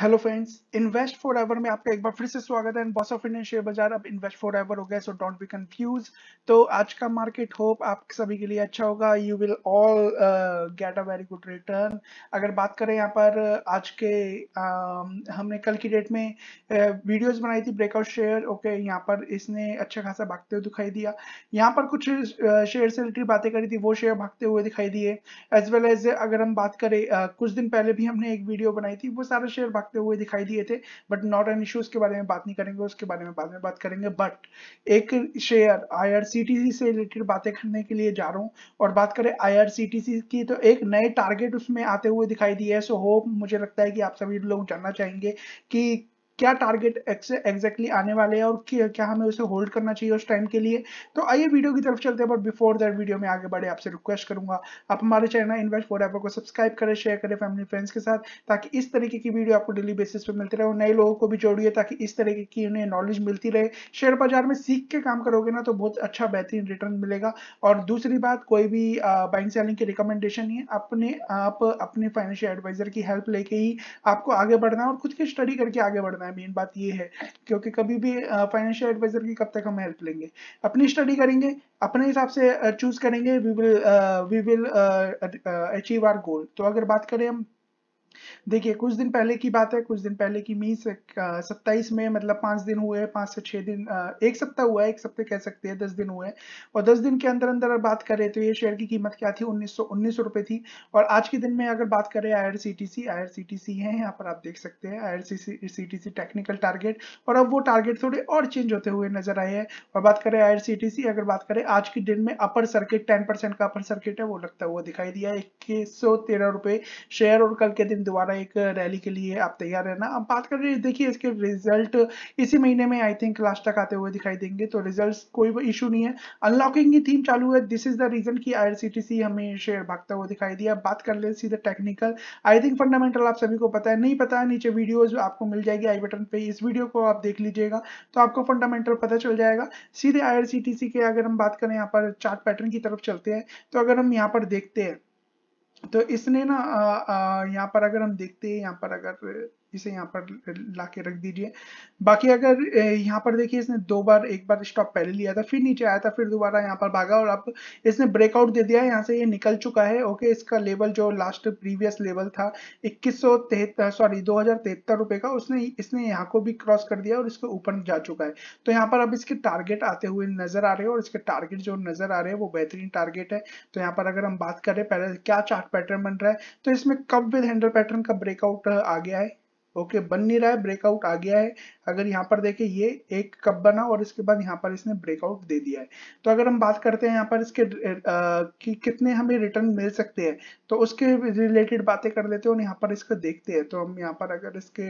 hello friends invest forever में आपका एक बार फिर से स्वागत है बॉस ऑफ इंडियन शेयर बाजार अब इन्वेस्ट फॉर एवर हो गया सो डोंट बी कंफ्यूज तो आज का मार्केट होप आप सभी के लिए अच्छा होगा you will all get a very good return अगर बात करें यहाँ पर uh, आज के uh, हमने कल की डेट में वीडियोज uh, बनाई थी ब्रेकआउट शेयर ओके यहाँ पर इसने अच्छा खासा भागते हुए दिखाई दिया यहाँ पर कुछ शेयर uh, से रिलेटेड बातें करी थी वो शेयर भागते हुए दिखाई दिए एज वेल एज अगर हम बात करें uh, कुछ दिन पहले भी हमने एक वीडियो बनाई थी वो सारे शेयर भागते हुए दिखाई दिए थे बट नॉट एन इश्यू उसके बारे में बात नहीं करेंगे उसके बारे में बाद में बात करेंगे बट एक शेयर आईआरसीटीसी से रिलेटेड बातें करने के लिए जा रहा हूँ और बात करें सी की तो एक नए टारगेट उसमें आते हुए दिखाई दिए है सो होप मुझे लगता है कि आप सभी लोग जानना चाहेंगे कि क्या टारगेट एग्जैक्टली आने वाले हैं और क्या हमें उसे होल्ड करना चाहिए उस टाइम के लिए तो आइए वीडियो की तरफ चलते हैं बट बिफोर दैट वीडियो में आगे बढ़े आपसे रिक्वेस्ट करूंगा आप हमारे चैनल इन्वेस्ट फॉर को सब्सक्राइब करें शेयर करें फैमिली फ्रेंड्स के साथ ताकि इस तरीके की वीडियो आपको डेली बेसिस पर मिलती रहे और नए लोगों को भी जोड़िए ताकि इस तरीके की उन्हें नॉलेज मिलती रहे शेयर बाजार में सीख के काम करोगे ना तो बहुत अच्छा बेहतरीन रिटर्न मिलेगा और दूसरी बात कोई भी बाइंग सेलिंग की रिकमेंडेशन ही है अपने आप अपने फाइनेंशियल एडवाइजर की हेल्प लेके ही आपको आगे बढ़ना है और खुद की स्टडी करके आगे बढ़ना है है मेन बात ये है क्योंकि कभी भी फाइनेंशियल एडवाइजर की कब तक हम हेल्प लेंगे अपनी स्टडी करेंगे अपने हिसाब से चूज करेंगे we will we will achieve our goal तो अगर बात करें हम देखिए कुछ दिन पहले की बात है कुछ दिन पहले की मीन सत्ताईस में मतलब पांच दिन हुए पांच से छह दिन एक सप्ताह हुआ है एक सप्ताह कह सकते हैं दस दिन हुए और दस दिन के अंदर अंदर बात करें तो ये शेयर की कीमत क्या थी उन्नीस सौ रुपए थी और आज के दिन में अगर बात करें I R C T C I R C T C है यहाँ पर आप देख सकते हैं I R C C T C technical target और अब वो टारगेट थोड़े और चेंज होते हुए नजर आए हैं और बात करें आई आर सी टी सी अगर बात करें आज के दिन में अपर सर्किट टेन परसेंट का अपर सर्किट है वो लगता हुआ दिखाई दिया इक्कीस सौ तेरह रुपये शेयर और कल के दिन दोबारा एक रैली के लिए आप तैयार रहना अब बात कर रहे हैं देखिए इसके रिजल्ट इसी महीने में आई थिंक लास्ट तक आते हुए दिखाई देंगे तो रिजल्ट कोई भी इशू नहीं है अनलॉकिंग की थीम चालू है दिस इज द रीजन की आई हमें शेयर भागता हुआ दिखाई दिया बात कर ले सीधे टेक्निकल आई थिंक फंडामेंटल आप सभी को पता है नहीं पता है नीचे वीडियोज आपको मिल जाएगी आई बटन पे इस वीडियो को आप देख लीजिएगा तो आपको फंडामेंटल पता चल जाएगा सीधे आई के अगर हम बात करें यहाँ पर चार्ट पैटर्न की तरफ चलते हैं तो अगर हम यहाँ पर देखते हैं तो इसने ना यहाँ पर अगर हम देखते हैं यहाँ पर अगर इसे यहाँ पर ला के रख दीजिए बाकी अगर यहाँ पर देखिए इसने दो बार एक बार स्टॉप पहले लिया था फिर नीचे आया था फिर दोबारा यहाँ पर भागा और अब इसने ब्रेकआउट दे दिया है यहाँ से ये निकल चुका है ओके इसका लेवल जो लास्ट प्रीवियस लेवल था इक्कीस सौ सॉरी दो रुपए का उसने इसने यहाँ को भी क्रॉस कर दिया और इसके ऊपर जा चुका है तो यहाँ पर अब इसके टारगेट आते हुए नजर आ रहे हैं और इसके टारगेट जो नजर आ रहे हैं वो बेहतरीन टारगेट है तो यहाँ पर अगर हम बात करें पहले क्या चार्ट पैटर्न बन रहा है तो इसमें कब विद हैंडल पैटर्न का ब्रेकआउट आ गया है ओके बन नहीं रहा है ब्रेकआउट आ गया है अगर यहाँ पर देखे ये एक कब बना और इसके बाद यहाँ पर इसने ब्रेकआउट दे दिया है तो अगर हम बात करते हैं यहाँ पर इसके कि कितने हमें रिटर्न मिल सकते हैं तो उसके रिलेटेड बातें कर लेते हैं और यहाँ पर इसको देखते हैं तो हम यहाँ पर अगर इसके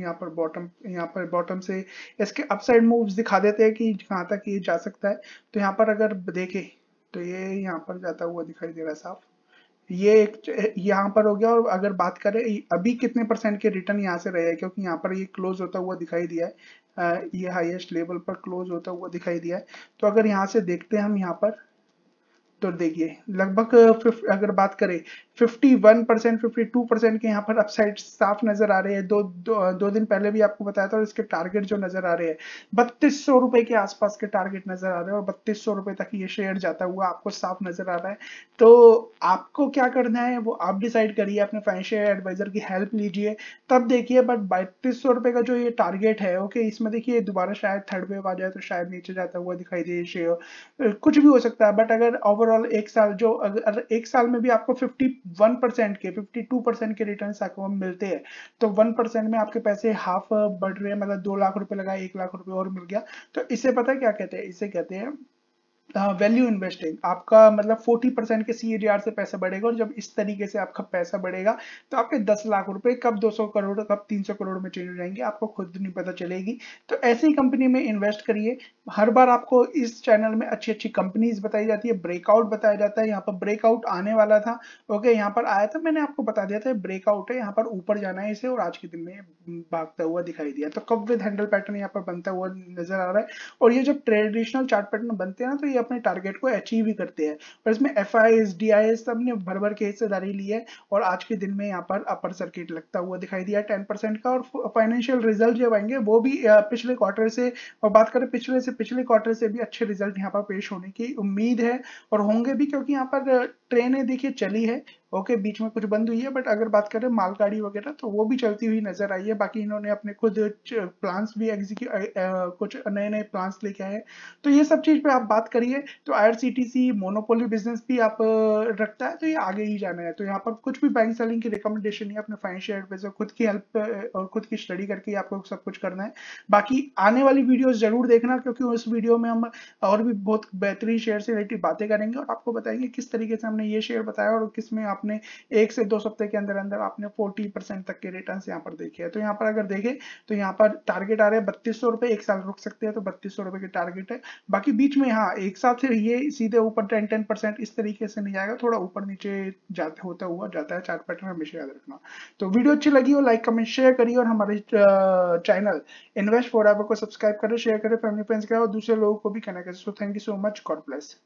यहाँ पर बॉटम यहाँ पर बॉटम से इसके अपसाइड मूव दिखा देते हैं कि कहाँ तक ये जा सकता है तो यहाँ पर अगर देखे तो ये यहाँ पर जाता हुआ दिखाई दे रहा है साफ ये एक यहाँ पर हो गया और अगर बात करें अभी कितने परसेंट के रिटर्न यहाँ से रहे हैं क्योंकि यहाँ पर ये क्लोज होता हुआ दिखाई दिया है ये हाईएस्ट लेवल पर क्लोज होता हुआ दिखाई दिया है तो अगर यहाँ से देखते हैं हम यहाँ पर तो देखिए लगभग अगर बात करें 51 परसेंट फिफ्टी परसेंट के यहाँ पर अपसाइड साफ नजर आ रहे हैं दो, दो दो दिन पहले भी आपको बताया था और इसके टारगेट जो नजर आ रहे हैं बत्तीस सौ रुपए के आसपास के टारगेट नजर आ रहे हैं और बत्तीस सौ रुपए तक ये शेयर जाता हुआ आपको साफ नजर आ रहा है तो आपको क्या करना है वो आप डिसाइड करिए अपने फाइनेंशियल एडवाइजर की हेल्प लीजिए तब देखिए बट बत्तीस सौ रुपए का जो ये टारगेट है ओके इसमें देखिए दोबारा शायद थर्ड वेव आ जाए तो शायद नीचे जाता हुआ दिखाई दे शेयर कुछ भी हो सकता है बट अगर ओवरऑल ओवरऑल एक साल जो अगर एक साल में भी आपको 51 परसेंट के 52 परसेंट के रिटर्न आपको मिलते हैं तो 1 परसेंट में आपके पैसे हाफ बढ़ रहे हैं मतलब दो लाख रुपए लगा एक लाख रुपए और मिल गया तो इसे पता क्या कहते हैं इसे कहते हैं वैल्यू हाँ, इन्वेस्टिंग आपका मतलब 40 परसेंट के सी e से पैसा बढ़ेगा और जब इस तरीके से आपका पैसा बढ़ेगा तो आपके 10 लाख रुपए कब 200 करोड़ कब 300 करोड़ में चेंज हो जाएंगे आपको खुद नहीं पता चलेगी तो ऐसी कंपनी में इन्वेस्ट करिए हर बार आपको इस चैनल में अच्छी अच्छी कंपनीज बताई जाती है ब्रेकआउट बताया जाता है यहाँ पर ब्रेकआउट आने वाला था ओके यहाँ पर आया था मैंने आपको बता दिया था ब्रेकआउट है यहाँ पर ऊपर जाना है इसे और आज के दिन में भागता हुआ दिखाई दिया तो कब विद हैंडल पैटर्न यहाँ पर बनता हुआ नजर आ रहा है और ये जब ट्रेडिशनल चार्ट पैटर्न बनते हैं ना तो ये अपने टारगेट को अचीव ही करते हैं पर इसमें F I S D I S सब ने भर भर के हिस्सेदारी ली है और आज के दिन में यहाँ पर अपर सर्किट लगता हुआ दिखाई दिया टेन परसेंट का और फाइनेंशियल रिजल्ट जो आएंगे वो भी पिछले क्वार्टर से और बात करें पिछले से पिछले क्वार्टर से भी अच्छे रिजल्ट यहाँ पर पेश होने की उम्मीद है और होंगे भी क्योंकि यहाँ पर ट्रेनें देखिए चली है ओके बीच में कुछ बंद हुई है बट अगर बात करें मालगाड़ी वगैरह तो वो भी चलती हुई नजर आई है बाकी इन्होंने अपने खुद प्लान्स भी एग्जीक्यूट कुछ नए नए प्लान्स लेके आए हैं तो ये सब चीज़ पे आप बात करिए तो आईआरसीटीसी मोनोपोली बिजनेस भी आप रखता है तो ये आगे ही जाना है तो यहाँ पर कुछ भी बैंक सेलिंग की रिकमेंडेशन नहीं अपने फाइनेंशियल एडवाइजर खुद की हेल्प और खुद की स्टडी करके आपको सब कुछ करना है बाकी आने वाली वीडियो जरूर देखना क्योंकि उस वीडियो में हम और भी बहुत बेहतरीन शेयर से रिलेटेड बातें करेंगे और आपको बताएंगे किस तरीके से हमने ये शेयर बताया और किस में आप आपने एक से दो सप्ताह के अंदर अंदर आपने 40 परसेंट तक के रिटर्न यहाँ पर देखे तो यहाँ पर अगर देखें तो यहाँ पर टारगेट आ रहे हैं बत्तीस सौ रुपए एक साल रुक सकते हैं तो बत्तीस सौ रुपए के टारगेट है बाकी बीच में हाँ एक साथ ये सीधे ऊपर टेन टेन परसेंट इस तरीके से नहीं जाएगा थोड़ा ऊपर नीचे जाते होता हुआ जाता है चार्ट पैटर्न हमेशा याद रखना तो वीडियो अच्छी लगी हो लाइक कमेंट शेयर करिए और हमारे चैनल इन्वेस्ट फॉर एवर को सब्सक्राइब करें शेयर करें फैमिली फ्रेंड्स के और दूसरे लोगों को भी कनेक्ट करें so thank you so much God bless